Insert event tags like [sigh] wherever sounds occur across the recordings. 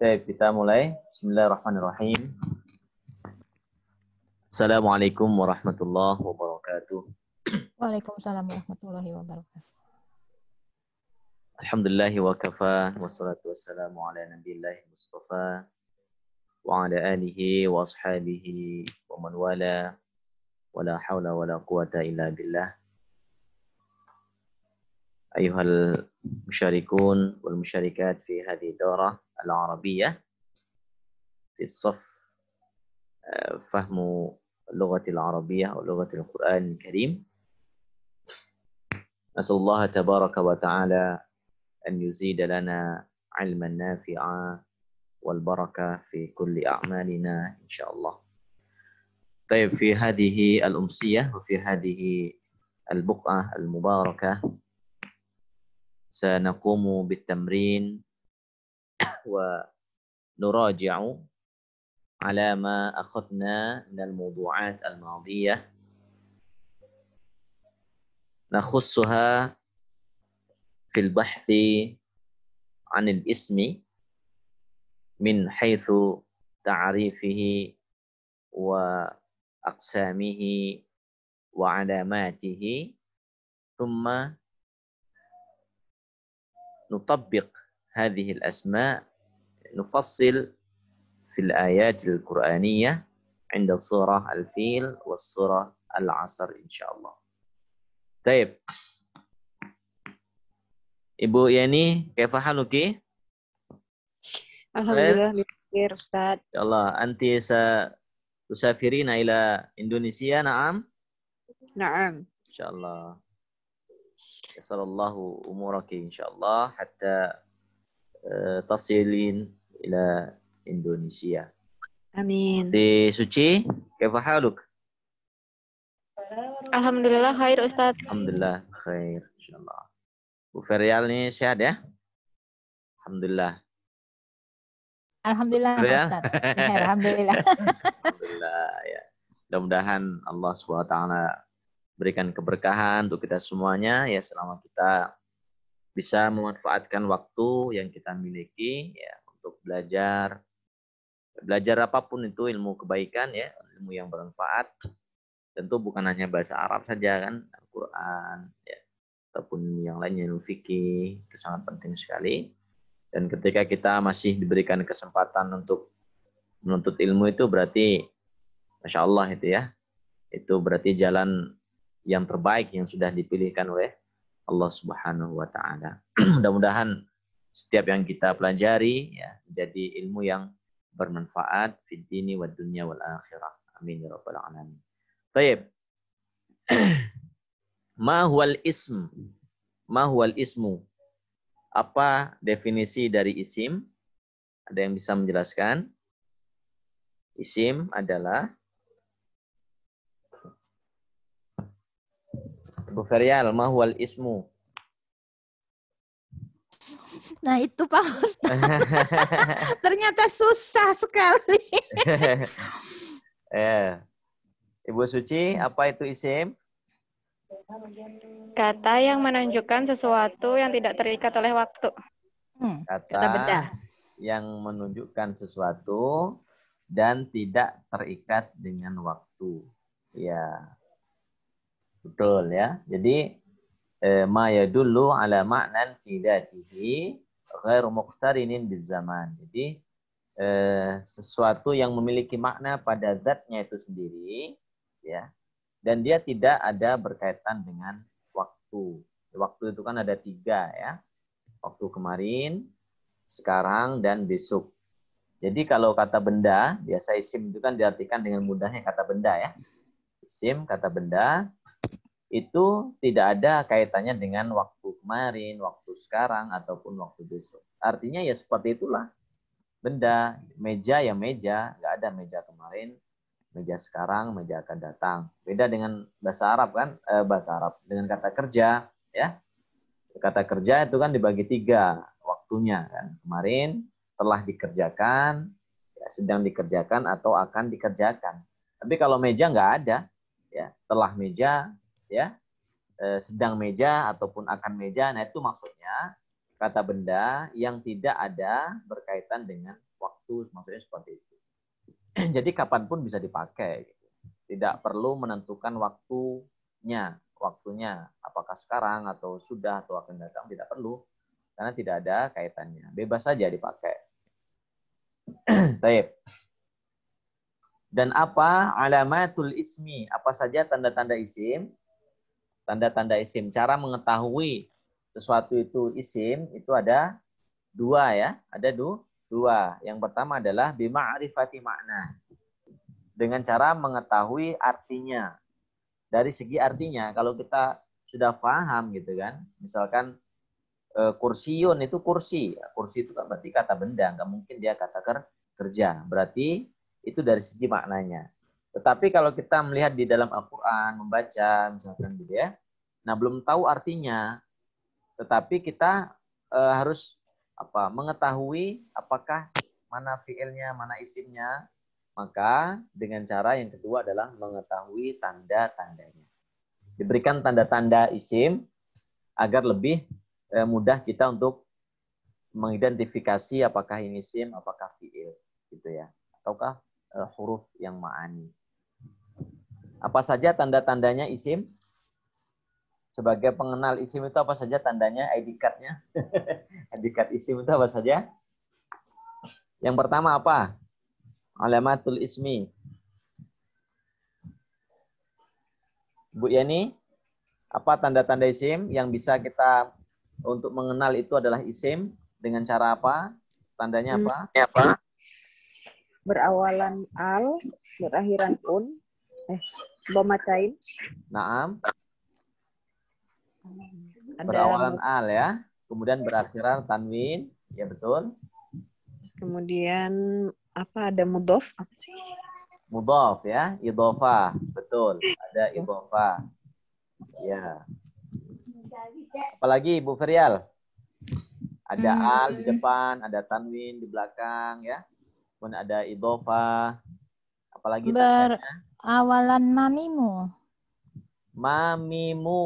Baik, kita mulai. Bismillahirrahmanirrahim. Assalamualaikum warahmatullahi wabarakatuh. Waalaikumsalam warahmatullahi wabarakatuh. Alhamdulillah wa kafa wassalatu wassalamu ala nabiyillahi mustafa wa ala alihi wa ashabihi wa man wala wa la hawla wa la quwata illa billah Ayuhal musyarikun wal musyarikat fi هذه الدورة العربية في الصف آه، فهم اللغة العربية أو لغة القرآن الكريم أسأل الله تبارك وتعالى أن يزيد لنا علما نافعا والبركة في كل أعمالنا إن شاء الله طيب في هذه الأمسية وفي هذه البقعة المباركة سنقوم بالتمرين ونراجع على ما أخذنا من الموضوعات الماضية نخصها في البحث عن الاسم من حيث تعريفه وأقسامه وعلاماته ثم نطبق هذه الأسماء نفصل في الآيات القرآنية عند صورة الفيل والصورة العصر إن شاء الله طيب إبو يعني كيف حالك? الحمد لله بخير أستاذ. الله، أنت ستسافرين إلى إندونيسيا، نعم؟ نعم. إن شاء الله. يسر الله أمورك إن شاء الله حتى Eh, tasilin ila Indonesia. Amin. Di Suci, kaifa haluk? Alhamdulillah khair Ustaz. Alhamdulillah khair insyaallah. Bu Ferial ini sehat ya? Alhamdulillah. Alhamdulillah Ustaz. [laughs] Alhamdulillah. Alhamdulillah ya. Mudah-mudahan Allah SWT berikan keberkahan untuk kita semuanya ya selama kita bisa memanfaatkan waktu yang kita miliki ya untuk belajar belajar apapun itu ilmu kebaikan ya ilmu yang bermanfaat tentu bukan hanya bahasa Arab saja kan Al-Quran ya ataupun yang lainnya ilmu fikih itu sangat penting sekali dan ketika kita masih diberikan kesempatan untuk menuntut ilmu itu berarti masya Allah itu ya itu berarti jalan yang terbaik yang sudah dipilihkan oleh Allah Subhanahu wa taala. [clears throat] Mudah-mudahan setiap yang kita pelajari ya menjadi ilmu yang bermanfaat di dini wa dunya wal akhirah. Amin ya rabbal alamin. Baik. [clears throat] Ma huwal ism? Ma huwal ismu? Apa definisi dari isim? Ada yang bisa menjelaskan? Isim adalah Bu Ferial, mahwal ismu? Nah itu Pak Ustaz. [laughs] Ternyata susah sekali. eh. [laughs] Ibu Suci, apa itu isim? Kata yang menunjukkan sesuatu yang tidak terikat oleh waktu. Hmm, kata, kata beda. yang menunjukkan sesuatu dan tidak terikat dengan waktu. Ya, Betul ya. Jadi eh, ma yadullu ala ma'nan fi dzatihi ghair muqtarinin zaman. Jadi eh, sesuatu yang memiliki makna pada zatnya itu sendiri ya. Dan dia tidak ada berkaitan dengan waktu. Waktu itu kan ada tiga ya. Waktu kemarin, sekarang, dan besok. Jadi kalau kata benda, biasa isim itu kan diartikan dengan mudahnya kata benda ya. Isim, kata benda, itu tidak ada kaitannya dengan waktu kemarin, waktu sekarang, ataupun waktu besok. Artinya ya seperti itulah. Benda, meja ya meja, nggak ada meja kemarin, meja sekarang, meja akan datang. Beda dengan bahasa Arab kan, eh, bahasa Arab dengan kata kerja, ya. Kata kerja itu kan dibagi tiga waktunya kan. Kemarin telah dikerjakan, ya, sedang dikerjakan atau akan dikerjakan. Tapi kalau meja nggak ada, ya telah meja ya eh, sedang meja ataupun akan meja. Nah, itu maksudnya kata benda yang tidak ada berkaitan dengan waktu, maksudnya seperti itu. [clears throat] Jadi kapanpun bisa dipakai. Gitu. Tidak perlu menentukan waktunya, waktunya apakah sekarang atau sudah atau akan datang tidak perlu karena tidak ada kaitannya. Bebas saja dipakai. Taib. [clears throat] Dan apa alamatul ismi? Apa saja tanda-tanda isim? tanda-tanda isim. Cara mengetahui sesuatu itu isim itu ada dua ya, ada du, dua. Yang pertama adalah bima arifati makna. Dengan cara mengetahui artinya. Dari segi artinya, kalau kita sudah paham gitu kan, misalkan e, kursiun itu kursi. Kursi itu kan berarti kata benda, nggak mungkin dia kata kerja. Berarti itu dari segi maknanya. Tetapi kalau kita melihat di dalam Al-Quran, membaca misalkan gitu ya, nah belum tahu artinya, tetapi kita e, harus apa mengetahui apakah mana fiilnya, mana isimnya, maka dengan cara yang kedua adalah mengetahui tanda-tandanya. Diberikan tanda-tanda isim agar lebih e, mudah kita untuk mengidentifikasi apakah ini isim, apakah fiil, gitu ya, ataukah eh, huruf yang ma'ani. Apa saja tanda-tandanya isim? Sebagai pengenal isim itu apa saja tandanya, ID card-nya? [laughs] ID card isim itu apa saja? Yang pertama apa? Alamatul ismi. Bu Yani, apa tanda-tanda isim yang bisa kita untuk mengenal itu adalah isim dengan cara apa? Tandanya apa? Hmm. apa? Berawalan al, berakhiran un, eh Domatain. Naam. Berawalan al ya. Kemudian berakhiran tanwin. Ya betul. Kemudian apa ada mudof? Apa sih? Mudof ya. Idofa. Betul. Ada idofa. Ya. Apalagi Bu Ferial. Ada hmm. al di depan, ada tanwin di belakang ya. pun ada idofa. Apalagi Ber tanya? Awalan mamimu. Mamimu.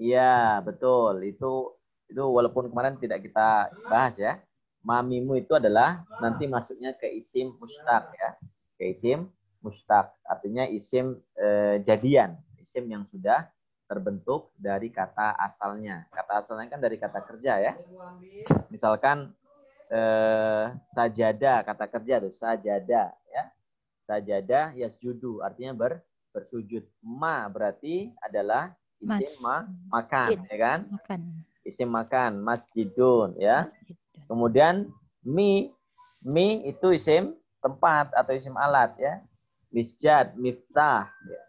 Iya, betul. Itu itu walaupun kemarin tidak kita bahas ya. Mamimu itu adalah nanti masuknya ke isim mustaq ya. Ke isim mustaq. Artinya isim eh, jadian, isim yang sudah terbentuk dari kata asalnya. Kata asalnya kan dari kata kerja ya. Misalkan eh, sajada kata kerja tuh sajada Sajadah yasjudu artinya ber, bersujud. Ma berarti adalah isim ma, makan, ya kan? Isim makan, masjidun ya. Kemudian mi mi itu isim tempat atau isim alat ya. Misjad, miftah, ya.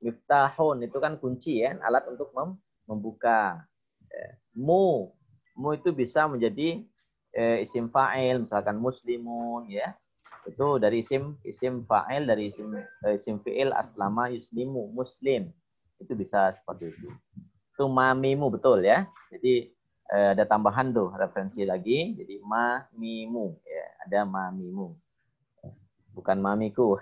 miftahun itu kan kunci ya, alat untuk mem membuka. Ya. Mu mu itu bisa menjadi eh, isim fa'il misalkan muslimun ya itu dari isim isim fa'il dari isim eh, isim fi'il aslama yuslimu muslim itu bisa seperti itu itu mamimu betul ya jadi eh, ada tambahan tuh referensi lagi jadi mamimu ya ada mamimu bukan mamiku [laughs]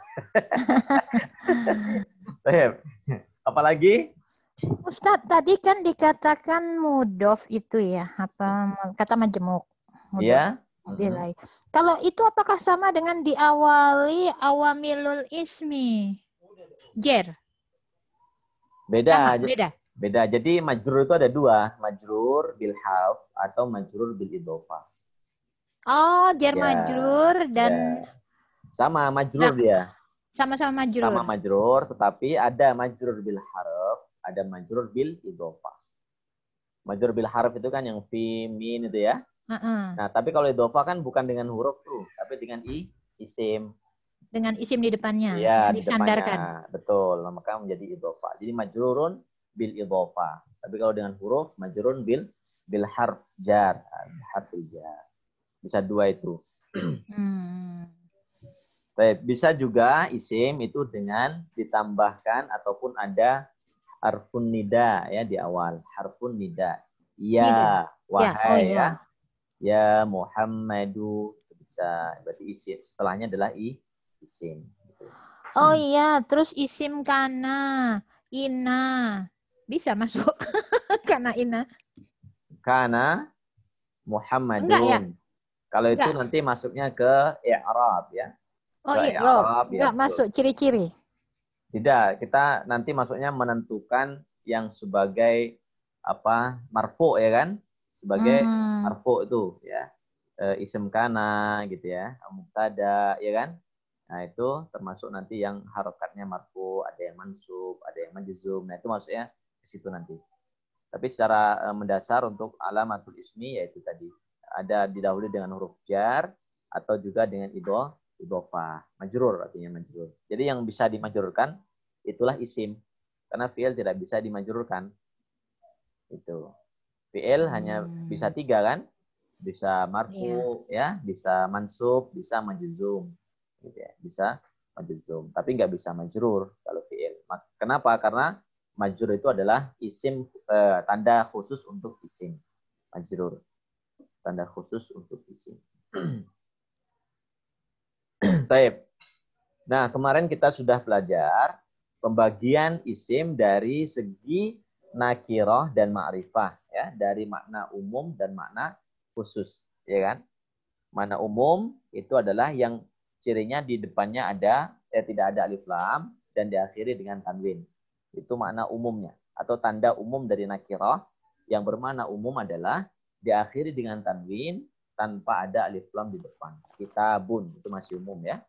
apalagi Ustaz, tadi kan dikatakan mudof itu ya, apa kata majemuk. Mudof. Ya, Dilai. Hmm. Kalau itu apakah sama dengan diawali awamilul ismi? Jer. Beda. Sama, beda. Beda. Jadi majrur itu ada dua, majrur bil haf atau majrur bil idofa. Oh, jer ya. majrur dan ya. sama majrur nah, dia. Sama-sama majrur. Sama majrur, tetapi ada majrur bil harf, ada majrur bil idofa. Majrur bil harf itu kan yang fi min itu ya uh Nah, tapi kalau idofa kan bukan dengan huruf tuh, tapi dengan i, isim. Dengan isim di depannya. Iya, di depannya. Betul, maka menjadi idofa. Jadi majrurun bil idofa. Tapi kalau dengan huruf majrurun bil bil harf jar, harf jar. Bisa dua itu. hmm. bisa juga isim itu dengan ditambahkan ataupun ada harfun nida ya di awal. Harfun nida. Iya, ya, nida. wahai oh iya. ya. Oh, ya ya Muhammadu bisa berarti isim setelahnya adalah i isim gitu. oh hmm. iya terus isim kana ina bisa masuk [laughs] kana ina kana Muhammadun Enggak, ya? kalau Enggak. itu nanti masuknya ke i'rab ya oh iya, i'rab ya, Enggak ya, masuk ciri-ciri tidak kita nanti masuknya menentukan yang sebagai apa marfu ya kan sebagai hmm marfu itu ya e, eh, isim kana gitu ya mubtada ya kan nah itu termasuk nanti yang harokatnya marfu ada yang mansub ada yang majzum nah itu maksudnya ke situ nanti tapi secara eh, mendasar untuk alamatul ismi yaitu tadi ada didahului dengan huruf jar atau juga dengan ido idofa majrur artinya majrur jadi yang bisa dimajrurkan itulah isim karena fiil tidak bisa dimajrurkan itu PL hanya hmm. bisa tiga kan? Bisa marfu yeah. ya, bisa mansub, bisa majuzum Gitu ya. Bisa majuzum tapi nggak bisa majrur kalau PL. Kenapa? Karena majrur itu adalah isim eh, tanda khusus untuk isim. Majrur tanda khusus untuk isim. [clears throat] Taib. Nah, kemarin kita sudah belajar pembagian isim dari segi nakiroh dan ma'rifah ya dari makna umum dan makna khusus, ya kan? Makna umum itu adalah yang cirinya di depannya ada ya tidak ada alif lam dan diakhiri dengan tanwin. Itu makna umumnya atau tanda umum dari nakirah yang bermakna umum adalah diakhiri dengan tanwin tanpa ada alif lam di depan. Kitabun itu masih umum ya.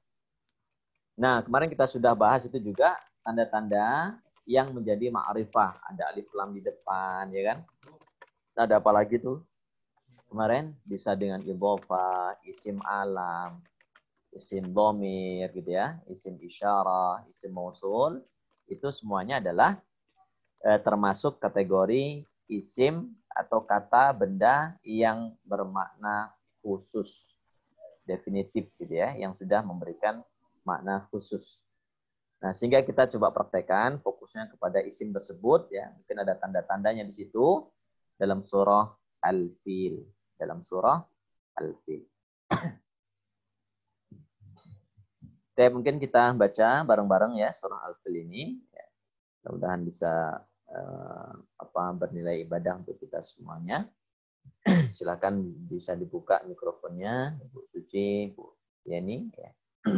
Nah, kemarin kita sudah bahas itu juga tanda-tanda yang menjadi ma'rifah. Ada alif lam di depan, ya kan? ada apa lagi tuh? Kemarin bisa dengan ibofa, isim alam, isim domir gitu ya, isim isyarah, isim mausul, itu semuanya adalah eh, termasuk kategori isim atau kata benda yang bermakna khusus, definitif gitu ya, yang sudah memberikan makna khusus. Nah, sehingga kita coba praktekan fokusnya kepada isim tersebut ya, mungkin ada tanda-tandanya di situ dalam surah Al-Fil. Dalam surah Al-Fil. Oke, mungkin kita baca bareng-bareng ya surah Al-Fil ini. Ya, mudah-mudahan bisa eh, apa bernilai ibadah untuk kita semuanya. [clears throat] Silakan bisa dibuka mikrofonnya, Bu Suci, Bu Yeni. Ya. [clears throat]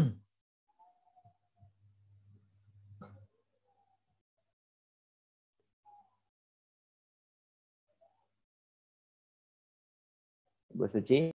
bersuci.